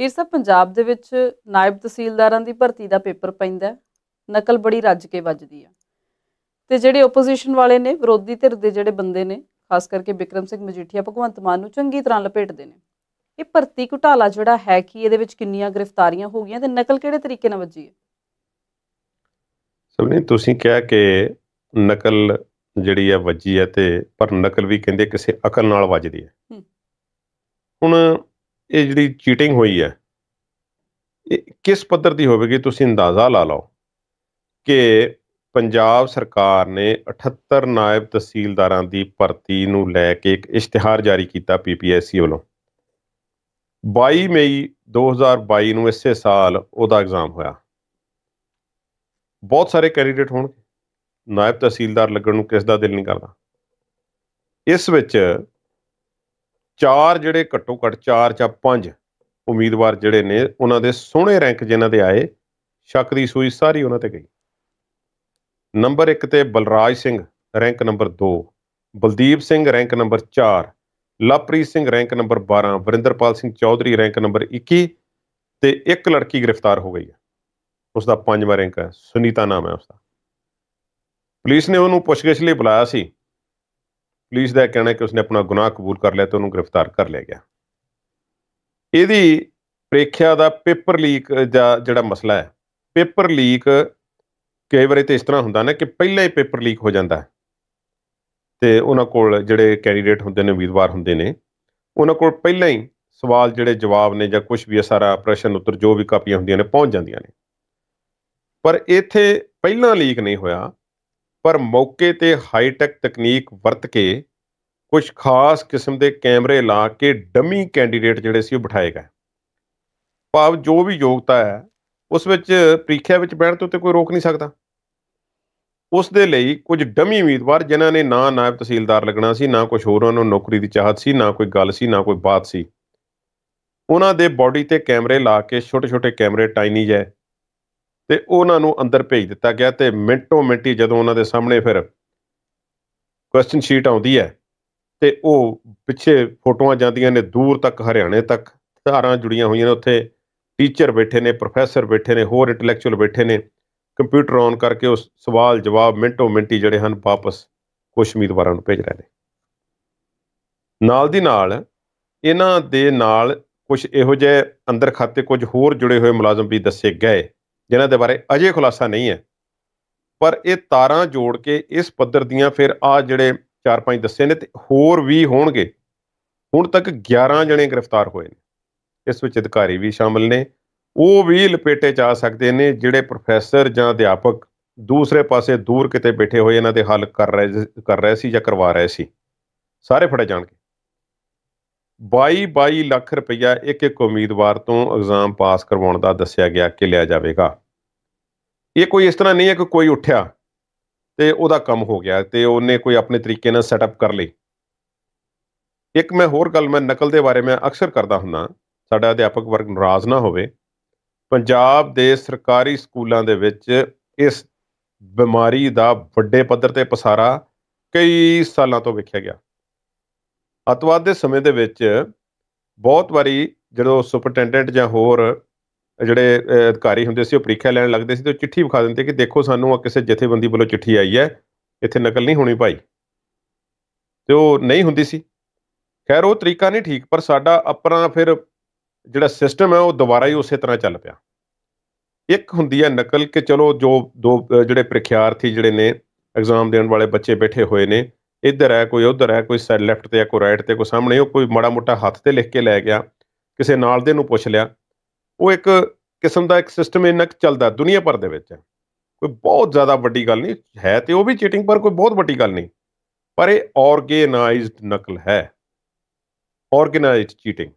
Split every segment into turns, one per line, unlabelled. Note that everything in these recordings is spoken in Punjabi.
ਹੀਰ ਸਾਹਿਬ ਪੰਜਾਬ ਦੇ ਵਿੱਚ ਨਾਇਬ ਤਹਿਸੀਲਦਾਰਾਂ ਦੀ ਭਰਤੀ ਦਾ ਪੇਪਰ ਪੈਂਦਾ ਨਕਲ ਬੜੀ ਰੱਜ ਕੇ ਵੱਜਦੀ ਆ ਤੇ ਜਿਹੜੇ ਆਪੋਜੀਸ਼ਨ ਵਾਲੇ ਨੇ ਵਿਰੋਧੀ ਧਿਰ ਦੇ ਜਿਹੜੇ ਬੰਦੇ ਨੇ ਖਾਸ ਕਰਕੇ ਵਿਕਰਮ ਸਿੰਘ ਮਜੀਠੀਆ ਭਗਵੰਤ ਮਾਨ ਨੂੰ ਚੰਗੀ ਤਰ੍ਹਾਂ ਲਪੇਟਦੇ ਨੇ ਇਹ ਭਰਤੀ ਘੁਟਾਲਾ ਜਿਹੜਾ ਹੈ ਕਿ ਇਹਦੇ ਵਿੱਚ ਕਿੰਨੀਆਂ ਗ੍ਰਿਫਤਾਰੀਆਂ ਹੋ ਗਈਆਂ ਤੇ ਨਕਲ ਕਿਹੜੇ ਤਰੀਕੇ ਨਾਲ ਵੱਜੀ ਹੈ ਸਭ ਨੇ ਤੁਸੀਂ ਕਿਹਾ ਕਿ ਨਕਲ ਜਿਹੜੀ ਆ ਵੱਜੀ ਹੈ ਤੇ ਪਰ ਨਕਲ ਵੀ ਕਹਿੰਦੇ ਕਿਸੇ ਅਕਲ ਨਾਲ ਵੱਜਦੀ ਹੈ ਹੁਣ ਇਹ ਜਿਹੜੀ ਚੀਟਿੰਗ ਹੋਈ ਹੈ ਇਹ ਕਿਸ ਪੱਧਰ ਦੀ ਹੋਵੇਗੀ ਤੁਸੀਂ ਅੰਦਾਜ਼ਾ ਲਾ ਲਓ ਕਿ ਪੰਜਾਬ ਸਰਕਾਰ ਨੇ 78 ਨਾਇਬ ਤਹਿਸੀਲਦਾਰਾਂ ਦੀ ਭਰਤੀ ਨੂੰ ਲੈ ਕੇ ਇੱਕ ਇਸ਼ਤਿਹਾਰ ਜਾਰੀ ਕੀਤਾ ਪੀਪੀਐਸਸੀ ਵੱਲੋਂ 22 ਮਈ 2022 ਨੂੰ ਇਸੇ ਸਾਲ ਉਹਦਾ ਐਗਜ਼ਾਮ ਹੋਇਆ ਬਹੁਤ ਸਾਰੇ ਕੈਂਡੀਡੇਟ ਹੋਣਗੇ ਨਾਇਬ ਤਹਿਸੀਲਦਾਰ ਲੱਗਣ ਨੂੰ ਕਿਸ ਦਾ ਦਿਲ ਨਹੀਂ ਕਰਦਾ ਇਸ ਵਿੱਚ ਚਾਰ ਜਿਹੜੇ ਘੱਟੋ ਘੱਟ ਚਾਰ ਜਾਂ ਪੰਜ ਉਮੀਦਵਾਰ ਜਿਹੜੇ ਨੇ ਉਹਨਾਂ ਦੇ ਸੋਹਣੇ ਰੈਂਕ ਜਿਨ੍ਹਾਂ ਦੇ ਆਏ ਸ਼ੱਕ ਦੀ ਸੂਈ ਸਾਰੀ ਉਹਨਾਂ ਤੇ ਗਈ ਨੰਬਰ 1 ਤੇ Balraj Singh rank number 2 Baldeep Singh rank number 4 Lovepreet Singh rank number 12 Varinderpal Singh Chaudhary rank number 21 ਤੇ ਇੱਕ ਲੜਕੀ ਗ੍ਰਿਫਤਾਰ ਹੋ ਗਈ ਹੈ ਉਸ ਦਾ ਪੰਜਵਾਂ ਰੈਂਕ ਹੈ ਸੁਨੀਤਾ ਨਾਮ ਹੈ ਉਸ ਦਾ ਪੁਲਿਸ ਨੇ ਉਹਨੂੰ ਪੁੱਛਗਿੱਛ ਲਈ ਬੁਲਾਇਆ ਸੀ ਪੁਲਿਸ ਦਾ ਕਹਿਣਾ ਹੈ ਕਿ ਉਸਨੇ ਆਪਣਾ ਗੁਨਾਹ ਕਬੂਲ ਕਰ ਲਿਆ ਤੇ ਉਹਨੂੰ ਗ੍ਰਿਫਤਾਰ ਕਰ ਲਿਆ ਗਿਆ ਇਹਦੀ ਪ੍ਰੀਖਿਆ ਦਾ ਪੇਪਰ ਲੀਕ ਜਾਂ ਜਿਹੜਾ ਮਸਲਾ ਹੈ ਪੇਪਰ ਲੀਕ ਕਈ ਵਾਰੀ ਤੇ ਇਸ ਤਰ੍ਹਾਂ ਹੁੰਦਾ ਨਾ ਕਿ ਪਹਿਲਾਂ ਹੀ ਪੇਪਰ ਲੀਕ ਹੋ ਜਾਂਦਾ ਹੈ ਤੇ ਉਹਨਾਂ ਕੋਲ ਜਿਹੜੇ ਕੈਂਡੀਡੇਟ ਹੁੰਦੇ ਨੇ ਉਮੀਦਵਾਰ ਹੁੰਦੇ ਨੇ ਉਹਨਾਂ ਕੋਲ ਪਹਿਲਾਂ ਹੀ ਸਵਾਲ ਜਿਹੜੇ ਜਵਾਬ ਨੇ ਜਾਂ ਕੁਝ ਵੀ ਸਾਰਾ ਪ੍ਰਸ਼ਨ ਉੱਤਰ ਜੋ ਵੀ ਕਾਪੀਆਂ ਹੁੰਦੀਆਂ ਨੇ ਪਹੁੰਚ ਜਾਂਦੀਆਂ ਨੇ ਪਰ ਇੱਥੇ ਪਹਿਲਾਂ ਲੀਕ ਨਹੀਂ ਹੋਇਆ ਪਰ ਮੌਕੇ ਤੇ ਹਾਈਟੈਕ ਤਕਨੀਕ ਵਰਤ ਕੇ ਕੁਝ ਖਾਸ ਕਿਸਮ ਦੇ ਕੈਮਰੇ ਲਾ ਕੇ ਡਮੀ ਕੈਂਡੀਡੇਟ ਜਿਹੜੇ ਸੀ ਉਹ ਬਿਠਾਏ ਗਏ ਭਾਵ ਜੋ ਵੀ ਯੋਗਤਾ ਹੈ ਉਸ ਵਿੱਚ ਪ੍ਰੀਖਿਆ ਵਿੱਚ ਬੈਠਣ ਤੋਂ ਤੇ ਕੋਈ ਰੋਕ ਨਹੀਂ ਸਕਦਾ ਉਸ ਦੇ ਲਈ ਕੁਝ ਡਮੀ ਉਮੀਦਵਾਰ ਜਿਨ੍ਹਾਂ ਨੇ ਨਾ ਨਾਇਬ ਤਹਿਸੀਲਦਾਰ ਲੱਗਣਾ ਸੀ ਨਾ ਕੁਝ ਹੋਰ ਉਹਨਾਂ ਨੂੰ ਨੌਕਰੀ ਦੀ ਚਾਹਤ ਸੀ ਨਾ ਕੋਈ ਗੱਲ ਸੀ ਨਾ ਕੋਈ ਬਾਤ ਸੀ ਉਹਨਾਂ ਦੇ ਬਾਡੀ ਤੇ ਕੈਮਰੇ ਲਾ ਕੇ ਛੋਟੇ-ਛੋਟੇ ਕੈਮਰੇ ਟਾਈਨੀ ਜੇ ਤੇ ਉਹਨਾਂ ਨੂੰ ਅੰਦਰ ਭੇਜ ਦਿੱਤਾ ਗਿਆ ਤੇ ਮਿੰਟੋ ਮਿੰਟੀ ਜਦੋਂ ਉਹਨਾਂ ਦੇ ਸਾਹਮਣੇ ਫਿਰ ਕੁਐਸਚਨ ਸ਼ੀਟ ਆਉਂਦੀ ਹੈ ਤੇ ਉਹ ਪਿੱਛੇ ਫੋਟੋਆਂ ਜਾਂਦੀਆਂ ਨੇ ਦੂਰ ਤੱਕ ਹਰਿਆਣੇ ਤੱਕ ਧਾਰਾਂ ਜੁੜੀਆਂ ਹੋਈਆਂ ਨੇ ਉੱਥੇ ਟੀਚਰ ਬੈਠੇ ਨੇ ਪ੍ਰੋਫੈਸਰ ਬੈਠੇ ਨੇ ਹੋਰ ਇੰਟੈਲੈਕਚੁਅਲ ਬੈਠੇ ਨੇ ਕੰਪਿਊਟਰ ਔਨ ਕਰਕੇ ਉਸ ਸਵਾਲ ਜਵਾਬ ਮਿੰਟੋ ਮਿੰਟੀ ਜਿਹੜੇ ਹਨ ਵਾਪਸ ਕੁਝ ਉਮੀਦਵਾਰਾਂ ਨੂੰ ਭੇਜ ਰਹੇ ਨੇ ਨਾਲ ਦੀ ਨਾਲ ਇਹਨਾਂ ਦੇ ਨਾਲ ਕੁਝ ਇਹੋ ਜਿਹੇ ਅੰਦਰ ਖਾਤੇ ਕੁਝ ਹੋਰ ਜੁੜੇ ਹੋਏ ਮੁਲਾਜ਼ਮ ਵੀ ਦੱਸੇ ਗਏ ਜਿਨ੍ਹਾਂ ਦੇ ਬਾਰੇ ਅਜੇ ਖੁਲਾਸਾ ਨਹੀਂ ਹੈ ਪਰ ਇਹ ਤਾਰਾਂ ਜੋੜ ਕੇ ਇਸ ਪੱਧਰ ਦੀਆਂ ਫਿਰ ਆ ਜਿਹੜੇ 4-5 ਦੱਸੇ ਨੇ ਤੇ ਹੋਰ ਵੀ ਹੋਣਗੇ ਹੁਣ ਤੱਕ 11 ਜਣੇ ਗ੍ਰਿਫਤਾਰ ਹੋਏ ਨੇ ਇਸ ਵਿੱਚ ਅਧਿਕਾਰੀ ਵੀ ਸ਼ਾਮਲ ਨੇ ਉਹ ਵੀ ਲਪੇਟੇ ਚ ਆ ਸਕਦੇ ਨੇ ਜਿਹੜੇ ਪ੍ਰੋਫੈਸਰ ਜਾਂ ਅਧਿਆਪਕ ਦੂਸਰੇ ਪਾਸੇ ਦੂਰ ਕਿਤੇ ਬੈਠੇ ਹੋਏ ਇਹਨਾਂ ਦੇ ਹੱਲ ਕਰ ਰਹੇ ਕਰ ਰਹੇ ਸੀ ਜਾਂ ਕਰਵਾ ਰਹੇ ਸੀ ਸਾਰੇ ਫੜੇ ਜਾਣਗੇ 22-22 ਲੱਖ ਰੁਪਇਆ ਇੱਕ ਇੱਕ ਉਮੀਦਵਾਰ ਤੋਂ ਐਗਜ਼ਾਮ ਪਾਸ ਕਰਵਾਉਣ ਦਾ ਦੱਸਿਆ ਗਿਆ ਕਿ ਲਿਆ ਜਾਵੇਗਾ ਇਹ ਕੋਈ ਇਸ ਤਰ੍ਹਾਂ ਨਹੀਂ ਹੈ ਕਿ ਕੋਈ ਉੱਠਿਆ ਤੇ ਉਹਦਾ ਕੰਮ ਹੋ ਗਿਆ ਤੇ ਉਹਨੇ ਕੋਈ ਆਪਣੇ ਤਰੀਕੇ ਨਾਲ ਸੈਟਅਪ ਕਰ ਲਈ ਇੱਕ ਮੈਂ ਹੋਰ ਗੱਲ ਮੈਂ ਨਕਲ ਦੇ ਬਾਰੇ ਮੈਂ ਅਕਸਰ ਕਰਦਾ ਹੁੰਦਾ ਸਾਡਾ ਅਧਿਆਪਕ ਵਰਗ ਨਾਰਾਜ਼ ਨਾ ਹੋਵੇ ਪੰਜਾਬ ਦੇ ਸਰਕਾਰੀ ਸਕੂਲਾਂ ਦੇ ਵਿੱਚ ਇਸ ਬਿਮਾਰੀ ਦਾ ਵੱਡੇ ਪੱਧਰ ਤੇ ਪਸਾਰਾ ਕਈ ਸਾਲਾਂ ਤੋਂ ਵੇਖਿਆ ਗਿਆ ਅਤਵਾਦ ਦੇ ਸਮੇਂ ਦੇ ਵਿੱਚ ਬਹੁਤ ਵਾਰੀ ਜਦੋਂ ਸੁਪਰਟੈਂਡੈਂਟ ਜਾਂ ਹੋਰ ਜਿਹੜੇ ਅਧਿਕਾਰੀ ਹੁੰਦੇ ਸੀ ਉਹ ਪ੍ਰੀਖਿਆ ਲੈਣ ਲੱਗਦੇ ਸੀ ਤੇ ਉਹ ਚਿੱਠੀ ਵਿਖਾ ਦਿੰਦੇ ਕਿ ਦੇਖੋ ਸਾਨੂੰ ਆ ਕਿਸੇ ਜਥੇਬੰਦੀ ਵੱਲੋਂ ਚਿੱਠੀ ਆਈ ਹੈ ਇੱਥੇ ਨਕਲ ਨਹੀਂ ਹੋਣੀ ਭਾਈ ਤੇ ਉਹ ਨਹੀਂ ਹੁੰਦੀ ਸੀ ਖੈਰ ਉਹ ਤਰੀਕਾ ਨਹੀਂ ਠੀਕ ਪਰ ਸਾਡਾ ਆਪਣਾ ਫਿਰ ਜਿਹੜਾ ਸਿਸਟਮ ਹੈ ਉਹ ਦੁਬਾਰਾ ਹੀ ਉਸੇ ਤਰ੍ਹਾਂ ਚੱਲ ਪਿਆ ਇੱਕ ਹੁੰਦੀ ਹੈ ਨਕਲ ਕਿ ਚਲੋ ਜੋ ਦੋ ਜਿਹੜੇ ਪ੍ਰੀਖਿਆਰਥੀ ਜਿਹੜੇ ਨੇ ਐਗਜ਼ਾਮ ਦੇਣ ਵਾਲੇ ਬੱਚੇ ਬੈਠੇ ਹੋਏ ਨੇ ਇੱਧਰ ਹੈ ਕੋਈ ਉੱਧਰ ਹੈ ਕੋਈ ਸਾਈਡ ਲੈਫਟ ਤੇ ਆ ਕੋਈ ਰਾਈਟ ਤੇ ਕੋਈ ਸਾਹਮਣੇ ਉਹ ਕੋਈ ਮਾੜਾ ਮੋਟਾ ਹੱਥ ਤੇ ਲਿਖ ਕੇ ਲੈ ਗਿਆ ਕਿਸੇ ਨਾਲ ਦੇ ਨੂੰ ਪੁੱਛ ਲਿਆ ਉਹ ਇੱਕ ਕਿਸਮ ਦਾ ਇੱਕ ਸਿਸਟਮ ਇਹਨਾਂ ਚੱਲਦਾ ਦੁਨੀਆ ਭਰ ਦੇ ਵਿੱਚ ਕੋਈ ਬਹੁਤ ਜ਼ਿਆਦਾ ਵੱਡੀ ਗੱਲ ਨਹੀਂ ਹੈ ਤੇ ਉਹ ਵੀ ਚੀਟਿੰਗ ਪਰ ਕੋਈ ਬਹੁਤ ਵੱਡੀ ਗੱਲ ਨਹੀਂ ਪਰ ਇਹ ਆਰਗੇਨਾਈਜ਼ਡ ਨਕਲ ਹੈ ਆਰਗੇਨਾਈਜ਼ਡ ਚੀਟਿੰਗ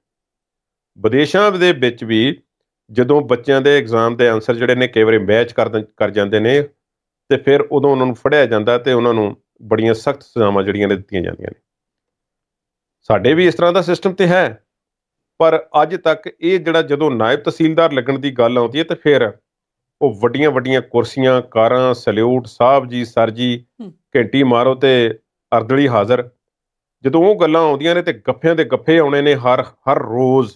ਵਿਦੇਸ਼ਾਂ ਦੇ ਵਿੱਚ ਵੀ ਜਦੋਂ ਬੱਚਿਆਂ ਦੇ ਐਗਜ਼ਾਮ ਦੇ ਆਨਸਰ ਜਿਹੜੇ ਨੇ ਕਈ ਵਾਰੀ ਮੈਚ ਕਰ ਕਰ ਜਾਂਦੇ ਨੇ ਤੇ ਫਿਰ ਉਦੋਂ ਉਹਨਾਂ ਨੂੰ ਫੜਿਆ ਜਾਂਦਾ ਤੇ ਉਹਨਾਂ ਨੂੰ ਬੜੀਆਂ ਸਖਤ ਸਜ਼ਾਵਾਂ ਜਿਹੜੀਆਂ ਨੇ ਦਿੱਤੀਆਂ ਜਾਂਦੀਆਂ ਨੇ ਸਾਡੇ ਵੀ ਇਸ ਤਰ੍ਹਾਂ ਦਾ ਸਿਸਟਮ ਤੇ ਹੈ ਪਰ ਅੱਜ ਤੱਕ ਇਹ ਜਿਹੜਾ ਜਦੋਂ ਨਾਇਬ ਤਹਿਸੀਲਦਾਰ ਲੱਗਣ ਦੀ ਗੱਲ ਆਉਂਦੀ ਹੈ ਤੇ ਫਿਰ ਉਹ ਵੱਡੀਆਂ ਵੱਡੀਆਂ ਕੁਰਸੀਆਂ ਕਾਰਾਂ ਸਲੂਟ ਸਾਹਿਬ ਜੀ ਸਰ ਜੀ ਘੰਟੀ ਮਾਰੋ ਤੇ ਅਰਦਲੀ ਹਾਜ਼ਰ ਜਦੋਂ ਉਹ ਗੱਲਾਂ ਆਉਂਦੀਆਂ ਨੇ ਤੇ ਗੱਫਿਆਂ ਦੇ ਗੱਫੇ ਆਉਣੇ ਨੇ ਹਰ ਹਰ ਰੋਜ਼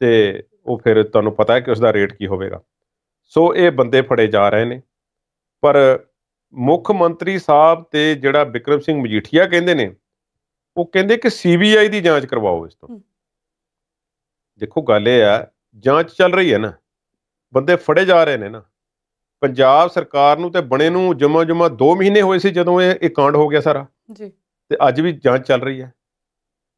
ਤੇ ਉਹ ਫਿਰ ਤੁਹਾਨੂੰ ਪਤਾ ਹੈ ਕਿ ਉਸ ਦਾ ਰੇਟ ਕੀ ਹੋਵੇਗਾ ਸੋ ਇਹ ਬੰਦੇ ਫੜੇ ਜਾ ਰਹੇ ਨੇ ਪਰ ਮੁੱਖ ਮੰਤਰੀ ਸਾਹਿਬ ਤੇ ਜਿਹੜਾ ਵਿਕਰਮ ਸਿੰਘ ਮਜੀਠੀਆ ਕਹਿੰਦੇ ਨੇ ਉਹ ਕਹਿੰਦੇ ਕਿ ਸੀਬੀਆਈ ਦੀ ਜਾਂਚ ਕਰਵਾਓ ਇਸ ਤੋਂ ਦੇਖੋ ਗੱਲ ਇਹ ਆ ਜਾਂਚ ਚੱਲ ਰਹੀ ਹੈ ਨਾ ਬੰਦੇ ਫੜੇ ਜਾ ਰਹੇ ਨੇ ਨਾ ਪੰਜਾਬ ਸਰਕਾਰ ਨੂੰ ਤੇ ਬਣੇ ਨੂੰ ਜਮਾ ਜਮਾ 2 ਮਹੀਨੇ ਹੋਏ ਸੀ ਜਦੋਂ ਇਹ ਇਹ ਕਾਂਡ ਹੋ ਗਿਆ ਸਾਰਾ ਜੀ ਤੇ ਅੱਜ ਵੀ ਜਾਂਚ ਚੱਲ ਰਹੀ ਹੈ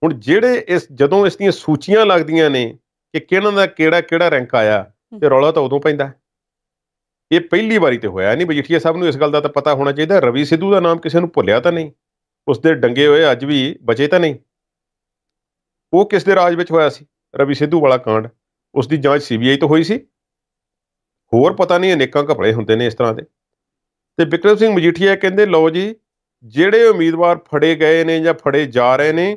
ਹੁਣ ਜਿਹੜੇ ਇਸ ਜਦੋਂ ਇਸ ਦੀਆਂ ਸੂਚੀਆਂ ਲੱਗਦੀਆਂ ਨੇ ਕਿ ਕਿਹਨਾਂ ਦਾ ਕਿਹੜਾ ਕਿਹੜਾ ਰੈਂਕ ਆਇਆ ਤੇ ਰੌਲਾ ਤਾਂ ਉਦੋਂ ਪੈਂਦਾ ਇਹ ਪਹਿਲੀ ਵਾਰੀ ਤੇ ਹੋਇਆ ਨਹੀਂ ਬਜੀਠੀਆ ਸਾਹਿਬ ਨੂੰ ਇਸ ਗੱਲ ਦਾ ਤਾਂ ਪਤਾ ਹੋਣਾ ਚਾਹੀਦਾ ਰਵੀ ਸਿੱਧੂ ਦਾ ਨਾਮ ਕਿਸੇ ਨੂੰ ਭੁੱਲਿਆ ਤਾਂ ਨਹੀਂ ਉਸ ਦੇ ਡੰਗੇ ਹੋਏ ਅੱਜ ਵੀ ਬਚੇ ਤਾਂ ਨਹੀਂ ਉਹ ਕਿਸ ਦੇ ਰਾਜ ਵਿੱਚ ਹੋਇਆ ਸੀ ਰਵੀ ਸਿੱਧੂ ਵਾਲਾ ਕਾਂਡ ਉਸ ਦੀ ਜਾਂਚ ਸੀਬੀਆਈ ਤੋਂ ਹੋਈ ਸੀ ਹੋਰ ਪਤਾ ਨਹੀਂ ਅਨੇਕਾਂ ਘਪਲੇ ਹੁੰਦੇ ਨੇ ਇਸ ਤਰ੍ਹਾਂ ਦੇ ਤੇ ਵਿਕਰਮ ਸਿੰਘ ਮਜੀਠੀਆ ਕਹਿੰਦੇ ਲਓ ਜੀ ਜਿਹੜੇ ਉਮੀਦਵਾਰ ਫੜੇ ਗਏ ਨੇ ਜਾਂ ਫੜੇ ਜਾ ਰਹੇ ਨੇ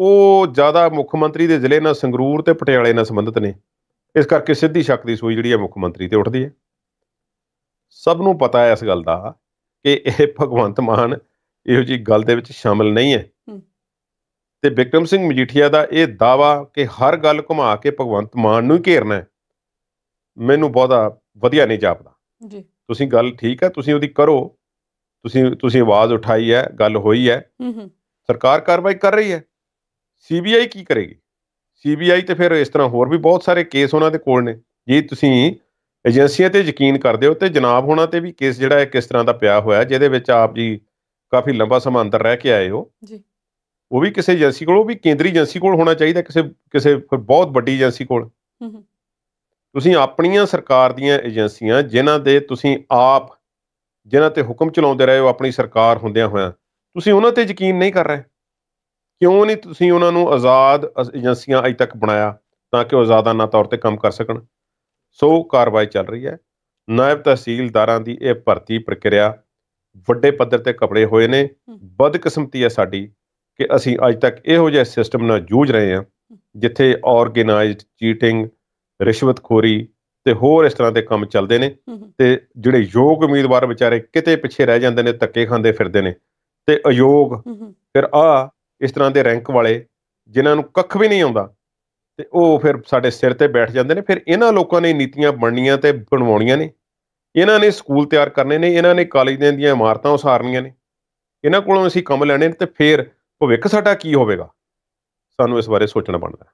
ਉਹ ਜ਼ਿਆਦਾ ਮੁੱਖ ਮੰਤਰੀ ਦੇ ਜ਼ਿਲ੍ਹੇ ਨਾਲ ਸੰਗਰੂਰ ਤੇ ਪਟਿਆਲੇ ਨਾਲ ਸੰਬੰਧਿਤ ਨੇ ਇਸ ਕਰਕੇ ਸਿੱਧੀ ਸ਼ੱਕ ਦੀ ਸੂਈ ਜਿਹੜੀ ਹੈ ਮੁੱਖ ਮੰਤਰੀ ਤੇ ਉੱਠਦੀ ਹੈ ਸਭ ਨੂੰ ਪਤਾ ਹੈ ਇਸ ਗੱਲ ਦਾ ਕਿ ਇਹ ਭਗਵੰਤ ਮਾਨ ਇਹੋ ਜੀ ਗੱਲ ਦੇ ਵਿੱਚ ਸ਼ਾਮਲ ਨਹੀਂ ਹੈ ਤੇ ਵਿਕਰਮ ਸਿੰਘ ਮਜੀਠੀਆ ਦਾ ਇਹ ਦਾਵਾ ਕਿ ਹਰ ਗੱਲ ਘੁਮਾ ਕੇ ਭਗਵੰਤ ਮਾਨ ਨੂੰ ਘੇਰਨਾ ਮੈਨੂੰ ਬਹੁਤਾ ਵਧੀਆ ਨਹੀਂ ਜਾਪਦਾ ਜੀ ਤੁਸੀਂ ਗੱਲ ਠੀਕ ਹੈ ਤੁਸੀਂ ਉਹਦੀ ਕਰੋ ਤੁਸੀਂ ਤੁਸੀਂ ਆਵਾਜ਼ ਉਠਾਈ ਹੈ ਗੱਲ ਹੋਈ ਹੈ ਸਰਕਾਰ ਕਾਰਵਾਈ ਕਰ ਰਹੀ ਹੈ ਸੀਬੀਆਈ ਕੀ ਕਰੇਗੀ ਸੀਬੀਆਈ ਤੇ ਫਿਰ ਇਸ ਤਰ੍ਹਾਂ ਹੋਰ ਵੀ ਬਹੁਤ ਸਾਰੇ ਕੇਸ ਉਹਨਾਂ ਦੇ ਕੋਲ ਨੇ ਜੇ ਤੁਸੀਂ ਏਜੰਸੀਆਂ ਤੇ ਯਕੀਨ ਕਰਦੇ ਹੋ ਤੇ ਜਨਾਬ ਹੋਣਾ ਤੇ ਵੀ ਕੇਸ ਜਿਹੜਾ ਹੈ ਕਿਸ ਤਰ੍ਹਾਂ ਦਾ ਪਿਆ ਹੋਇਆ ਜਿਹਦੇ ਵਿੱਚ ਆਪ ਜੀ ਕਾਫੀ ਲੰਬਾ ਸਮਾਂ ਅੰਦਰ ਰਹਿ ਕੇ ਆਏ ਹੋ ਜੀ ਉਹ ਵੀ ਕਿਸੇ ਏਜੰਸੀ ਕੋਲ ਉਹ ਵੀ ਕੇਂਦਰੀ ਏਜੰਸੀ ਕੋਲ ਹੋਣਾ ਚਾਹੀਦਾ ਕਿਸੇ ਕਿਸੇ ਫਿਰ ਬਹੁਤ ਵੱਡੀ ਏਜੰਸੀ ਕੋਲ ਹੂੰ ਹੂੰ ਤੁਸੀਂ ਆਪਣੀਆਂ ਸਰਕਾਰ ਦੀਆਂ ਏਜੰਸੀਆਂ ਜਿਨ੍ਹਾਂ ਦੇ ਤੁਸੀਂ ਆਪ ਜਿਨ੍ਹਾਂ ਤੇ ਹੁਕਮ ਚਲਾਉਂਦੇ ਰਹੇ ਹੋ ਆਪਣੀ ਸਰਕਾਰ ਹੁੰਦਿਆਂ ਹੋਇਆਂ ਤੁਸੀਂ ਉਹਨਾਂ ਤੇ ਯਕੀਨ ਨਹੀਂ ਕਰ ਰਹੇ ਕਿਉਂ ਨਹੀਂ ਤੁਸੀਂ ਉਹਨਾਂ ਨੂੰ ਆਜ਼ਾਦ ਏਜੰਸੀਆਂ ਅਜੇ ਤੱਕ ਬਣਾਇਆ ਤਾਂ ਕਿ ਉਹ ਆਜ਼ਾਦਾਨਾ ਤੌਰ ਤੇ ਕੰਮ ਕਰ ਸਕਣ ਸੋ ਕਾਰਵਾਈ ਚੱਲ ਰਹੀ ਹੈ ਨਾਇਬ ਤਹਿਸੀਲਦਾਰਾਂ ਦੀ ਇਹ ਭਰਤੀ ਪ੍ਰਕਿਰਿਆ ਵੱਡੇ ਪੱਧਰ ਤੇ ਕਪੜੇ ਹੋਏ ਨੇ ਬਦਕਿਸਮਤੀ ਹੈ ਸਾਡੀ ਕਿ ਅਸੀਂ ਅੱਜ ਤੱਕ ਇਹੋ ਜਿਹੇ ਸਿਸਟਮ ਨਾਲ ਜੂਝ ਰਹੇ ਹਾਂ ਜਿੱਥੇ ਆਰਗੇਨਾਈਜ਼ਡ ਚੀਟਿੰਗ ਰਿਸ਼ਵਤਖੋਰੀ ਤੇ ਹੋਰ ਇਸ ਤਰ੍ਹਾਂ ਦੇ ਕੰਮ ਚੱਲਦੇ ਨੇ ਤੇ ਜਿਹੜੇ ਯੋਗ ਉਮੀਦਵਾਰ ਵਿਚਾਰੇ ਕਿਤੇ ਪਿੱਛੇ ਰਹਿ ਜਾਂਦੇ ਨੇ ਤੱਕੇ ਖਾਂਦੇ ਫਿਰਦੇ ਨੇ ਤੇ ਅਯੋਗ ਫਿਰ ਆ ਇਸ ਤਰ੍ਹਾਂ ਦੇ ਰੈਂਕ ਵਾਲੇ ਜਿਨ੍ਹਾਂ ਨੂੰ ਕੱਖ ਵੀ ਨਹੀਂ ਆਉਂਦਾ ਤੇ ਉਹ ਫਿਰ ਸਾਡੇ ਸਿਰ ਤੇ ਬੈਠ ਜਾਂਦੇ ਨੇ ਫਿਰ ਇਹਨਾਂ ਲੋਕਾਂ ਨੇ ਨੀਤੀਆਂ ਬਣਨੀਆਂ ਤੇ ਬਣਵਾਉਣੀਆਂ ਨੇ ਇਹਨਾਂ ਨੇ ਸਕੂਲ ਤਿਆਰ ਕਰਨੇ ਨੇ ਇਹਨਾਂ ਨੇ ਕਾਲਜਾਂ ਦੀਆਂ ਇਮਾਰਤਾਂ ਉਸਾਰਨੀਆਂ ਨੇ ਇਹਨਾਂ ਕੋਲੋਂ ਅਸੀਂ ਕੰਮ ਲੈਣੇ ਨੇ ਤੇ ਫਿਰ ਭਵਿੱਖ ਸਾਡਾ ਕੀ ਹੋਵੇਗਾ ਸਾਨੂੰ ਇਸ ਬਾਰੇ ਸੋਚਣਾ ਪੈਂਦਾ